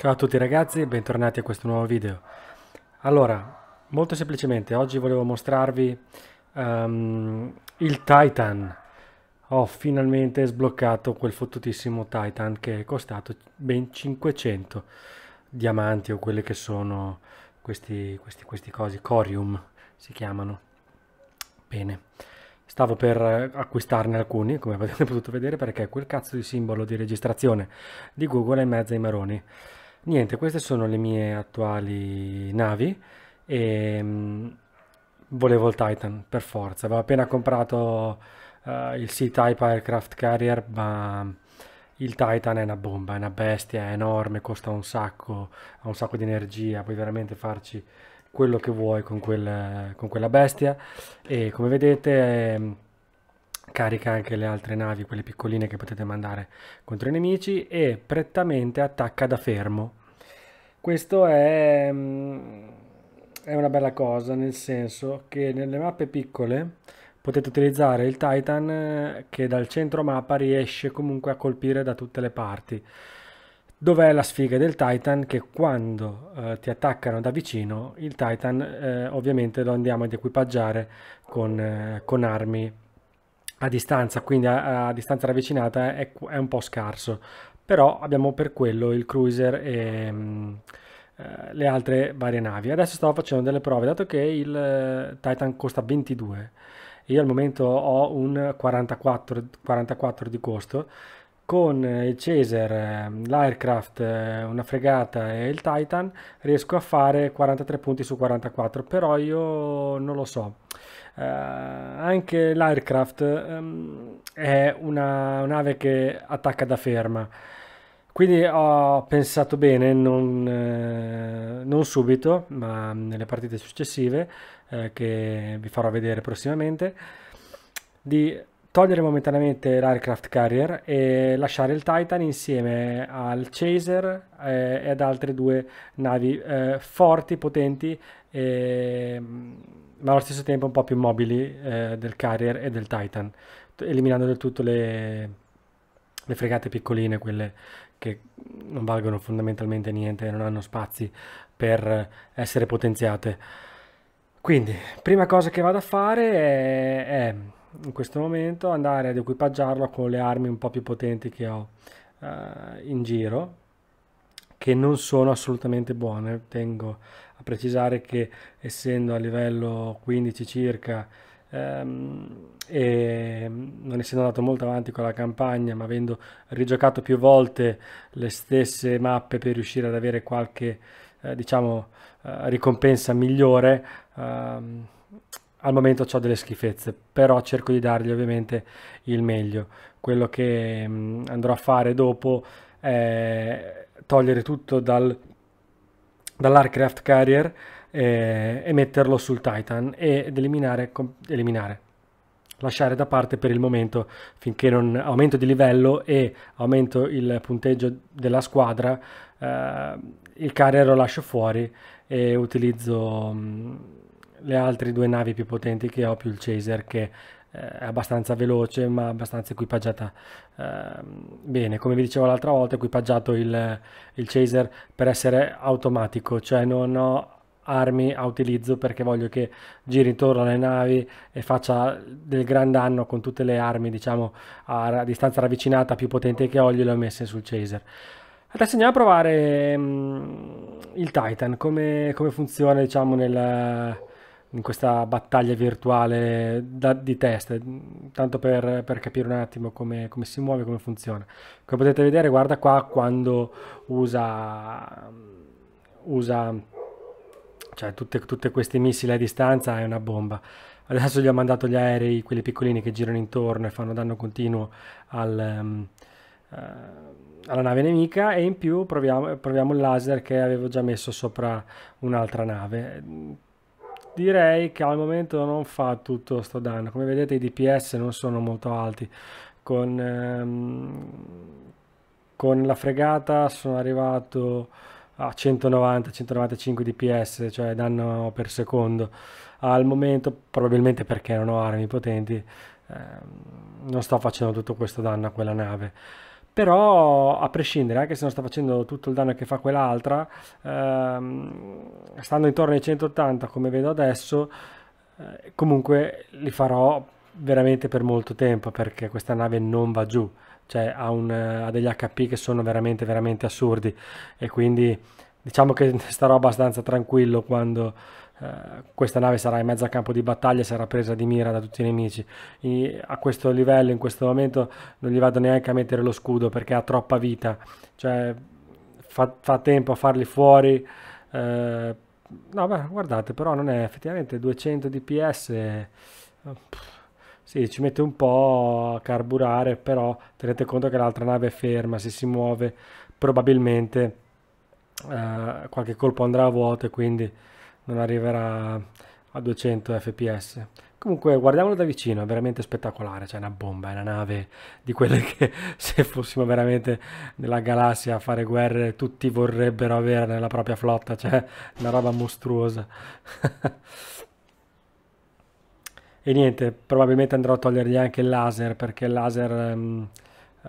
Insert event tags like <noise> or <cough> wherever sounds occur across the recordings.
Ciao a tutti ragazzi e bentornati a questo nuovo video. Allora, molto semplicemente, oggi volevo mostrarvi um, il Titan. Ho finalmente sbloccato quel fottutissimo Titan che è costato ben 500 diamanti o quelle che sono questi, questi, questi cosi, corium si chiamano. Bene, stavo per acquistarne alcuni, come avete potuto vedere, perché quel cazzo di simbolo di registrazione di Google è in mezzo ai maroni niente queste sono le mie attuali navi e mm, volevo il Titan per forza avevo appena comprato uh, il sea type Aircraft Carrier ma il Titan è una bomba, è una bestia, è enorme, costa un sacco, ha un sacco di energia, puoi veramente farci quello che vuoi con, quel, con quella bestia e come vedete mm, carica anche le altre navi, quelle piccoline che potete mandare contro i nemici e prettamente attacca da fermo. Questo è, mm, è una bella cosa, nel senso che nelle mappe piccole potete utilizzare il Titan eh, che dal centro mappa riesce comunque a colpire da tutte le parti. Dov'è la sfiga del Titan? Che quando eh, ti attaccano da vicino, il Titan eh, ovviamente lo andiamo ad equipaggiare con, eh, con armi a distanza, quindi a, a distanza ravvicinata è, è, un po' scarso, però abbiamo per quello il cruiser e mh, mm, eh, le altre varie navi. Adesso stavo facendo delle prove, dato che il eh, Titan costa 22, io al momento ho un 44, 44 di costo, con il Caesar, eh, l'Aircraft, una fregata e il Titan riesco a fare 43 punti su 44, però io non lo so eh, anche l'aircraft um, è una nave che attacca da ferma quindi ho pensato bene non, eh, non subito ma nelle partite successive eh, che vi farò vedere prossimamente di togliere momentaneamente l'aircraft carrier e lasciare il Titan insieme al Chaser eh, ad altre due navi eh, forti, potenti e ehm, ma allo stesso tempo un po' più mobili eh, del Carrier e del Titan, eliminando del tutto le, le fregate piccoline, quelle che non valgono fondamentalmente niente, e non hanno spazi per essere potenziate. Quindi, prima cosa che vado a fare è, è in questo momento andare ad equipaggiarlo con le armi un po' più potenti che ho uh, in giro che non sono assolutamente buone. Tengo a precisare che essendo a livello 15 circa ehm, e non essendo andato molto avanti con la campagna, ma avendo rigiocato più volte le stesse mappe per riuscire ad avere qualche eh, diciamo eh, ricompensa migliore, ehm, al momento ho delle schifezze, però cerco di dargli ovviamente il meglio. Quello che mm, andrò a fare dopo è togliere tutto dal, dall'Arcraft Carrier eh, e metterlo sul Titan ed eliminare, com, eliminare, lasciare da parte per il momento finché non aumento di livello e aumento il punteggio della squadra eh, il carrier lo lascio fuori e utilizzo mh, mm, le altre due navi più potenti che ho più il chaser che eh, è abbastanza veloce ma abbastanza equipaggiata eh, bene come vi dicevo l'altra volta ho equipaggiato il, il, chaser per essere automatico cioè non ho armi a utilizzo perché voglio che giri intorno alle navi e faccia del gran danno con tutte le armi diciamo a, distanza ravvicinata più potente che ho gliele ho messe sul chaser Adesso andiamo a provare mh, mm, il Titan, come, come funziona diciamo nel, in questa battaglia virtuale da, di test, tanto per, per capire un attimo come, come, si muove, come funziona. Come potete vedere, guarda qua quando usa, usa cioè tutte, tutte questi missili a distanza è una bomba. Adesso gli ho mandato gli aerei, quelli piccolini che girano intorno e fanno danno continuo al... Um, alla nave nemica e in più proviamo, proviamo, il laser che avevo già messo sopra un'altra nave direi che al momento non fa tutto sto danno come vedete i dps non sono molto alti con, ehm, con la fregata sono arrivato a 190-195 dps cioè danno per secondo al momento probabilmente perché non ho armi potenti ehm, non sto facendo tutto questo danno a quella nave però a prescindere, anche eh, se non sta facendo tutto il danno che fa quell'altra, ehm, stando intorno ai 180 come vedo adesso, eh, comunque li farò veramente per molto tempo perché questa nave non va giù, cioè ha, un, ha degli HP che sono veramente veramente assurdi e quindi diciamo che <laughs> starò abbastanza tranquillo quando eh, questa nave sarà in mezzo a campo di battaglia, sarà presa di mira da tutti i nemici. I, a questo livello, in questo momento, non gli vado neanche a mettere lo scudo perché ha troppa vita, cioè fa, fa tempo a farli fuori. Eh, no, beh, guardate, però non è effettivamente 200 dps. Eh, pff, sì, ci mette un po' a carburare, però tenete conto che l'altra nave è ferma, se si muove probabilmente eh, qualche colpo andrà a vuoto e quindi non arriverà a 200 fps. Comunque guardiamolo da vicino, è veramente spettacolare, c'è cioè una bomba, è una nave di quelle che <laughs> se fossimo veramente nella galassia a fare guerre tutti vorrebbero avere nella propria flotta, cioè una roba mostruosa. <laughs> e niente, probabilmente andrò a togliergli anche il laser perché il laser... Um,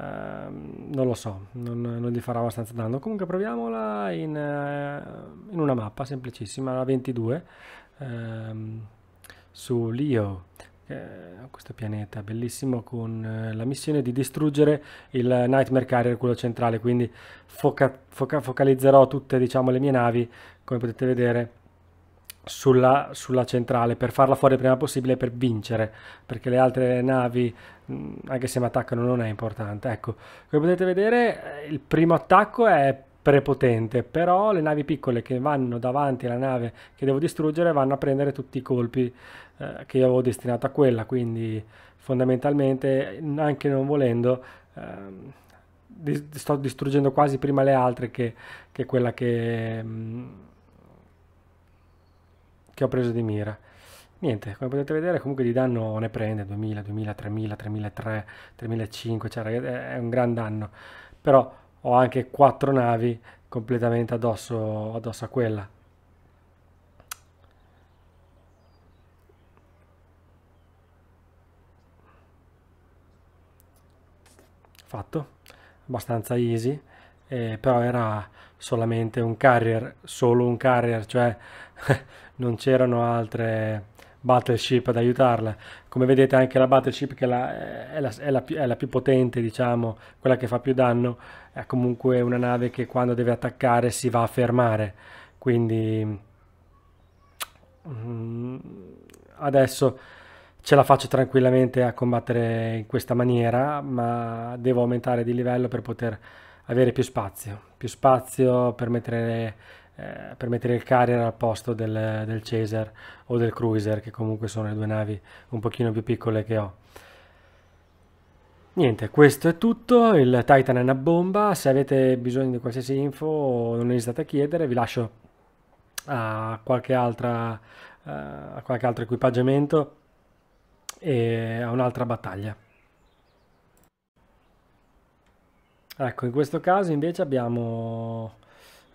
Ehm, non lo so, non, non, gli farà abbastanza danno. Comunque proviamola in, eh, in una mappa semplicissima, la 22, ehm, su Leo, questo pianeta bellissimo con eh, la missione di distruggere il Nightmare Carrier, quello centrale, quindi foca, foca, focalizzerò tutte diciamo, le mie navi, come potete vedere, sulla, sulla, centrale per farla fuori il prima possibile per vincere perché le altre navi anche se mi attaccano non è importante ecco come potete vedere eh, il primo attacco è prepotente però le navi piccole che vanno davanti alla nave che devo distruggere vanno a prendere tutti i colpi eh, che io avevo destinato a quella quindi fondamentalmente anche non volendo ehm, di sto distruggendo quasi prima le altre che, che quella che mh, che ho preso di mira niente come potete vedere comunque di danno ne prende 2000 2000 3000 3003 3005 cioè è un gran danno però ho anche quattro navi completamente addosso, addosso a quella fatto abbastanza easy eh, però era solamente un carrier, solo un carrier, cioè <laughs> non c'erano altre battleship ad aiutarla. Come vedete anche la battleship che è la, è, la, è, la, è la, più potente, diciamo, quella che fa più danno, è comunque una nave che quando deve attaccare si va a fermare, quindi mm, adesso ce la faccio tranquillamente a combattere in questa maniera, ma devo aumentare di livello per poter avere più spazio, più spazio per mettere, eh, per mettere il Carrier al posto del, del Chaser o del Cruiser, che comunque sono le due navi un pochino più piccole che ho. Niente, questo è tutto, il Titan è una bomba, se avete bisogno di qualsiasi info non esitate a chiedere, vi lascio a qualche, altra, eh, a qualche altro equipaggiamento e a un'altra battaglia. Ecco, in questo caso invece abbiamo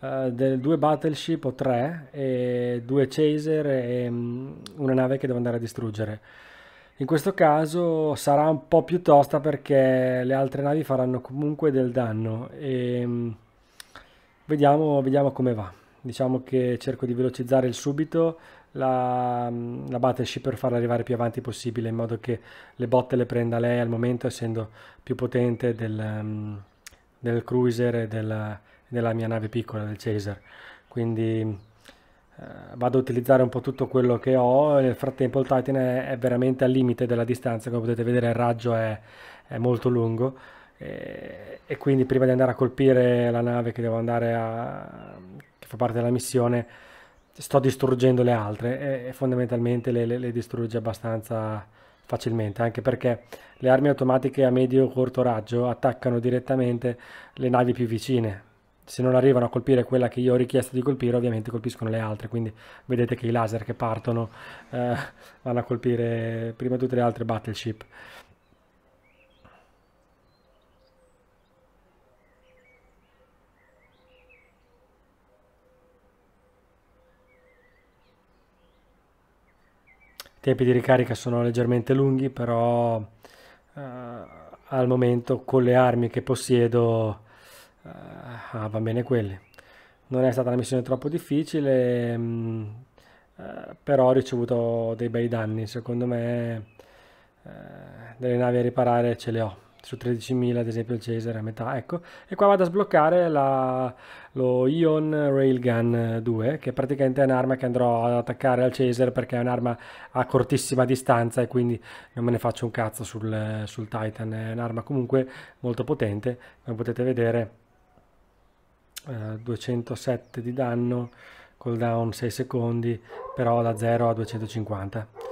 eh, due battleship o tre, e due chaser e mh, mm, una nave che devo andare a distruggere. In questo caso sarà un po' più tosta perché le altre navi faranno comunque del danno. E, mh, mm, vediamo, vediamo come va. Diciamo che cerco di velocizzare il subito, la, mm, la battleship per farla arrivare più avanti possibile in modo che le botte le prenda lei al momento essendo più potente del, del cruiser e della, della mia nave piccola, del Chaser. Quindi eh, vado a utilizzare un po' tutto quello che ho. Nel frattempo il Titan è, è veramente al limite della distanza, come potete vedere il raggio è, è molto lungo. E, e, quindi prima di andare a colpire la nave che devo andare a... che fa parte della missione, sto distruggendo le altre e, e fondamentalmente le, le, le distrugge abbastanza facilmente, anche perché le armi automatiche a medio o corto raggio attaccano direttamente le navi più vicine. Se non arrivano a colpire quella che io ho richiesto di colpire, ovviamente colpiscono le altre, quindi vedete che i laser che partono eh, vanno a colpire prima tutte le altre battleship. tempi di ricarica sono leggermente lunghi, però eh, al momento con le armi che possiedo eh, ah, va bene quelli. Non è stata una missione troppo difficile, mh, mm, eh, però ho ricevuto dei bei danni, secondo me eh, delle navi a riparare ce le ho su 13.000 ad esempio il Cesare a metà, ecco. E qua vado a sbloccare la, lo Ion Railgun 2, che praticamente è un'arma che andrò ad attaccare al Cesare perché è un'arma a cortissima distanza e quindi non me ne faccio un cazzo sul, sul Titan, è un'arma comunque molto potente, come potete vedere eh, 207 di danno, cooldown 6 secondi, però da 0 a 250